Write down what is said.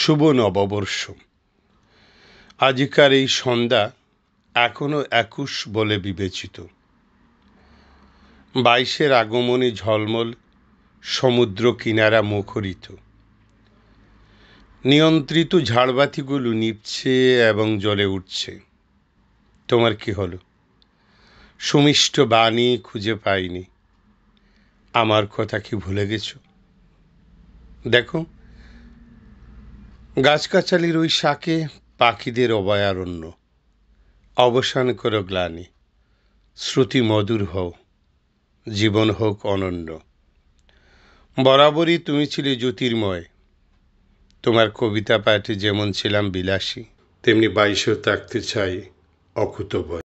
শুভ নববর্ষ আজিকার এই সন্ধ্যা এখনও একুশ বলে বিবেচিত বাইশের আগমনে ঝলমল সমুদ্র কিনারা মুখরিত নিয়ন্ত্রিত ঝাড়বাতিগুলো নিপছে এবং জলে উঠছে তোমার কি হলো সুমিষ্ট বাণী খুঁজে পাইনি আমার কথা কি ভুলে গেছো দেখো গাছগাছালির ওই শাকে পাখিদের অভয়ারণ্য অবসান করো গ্লানি শ্রুতি মধুর হও জীবন হোক অনন্য বরাবরই তুমি ছিলে জ্যোতির্ময় তোমার কবিতা পাঠে যেমন ছিলাম বিলাসী তেমনি বাইশও থাকতে চাই অকুতভয়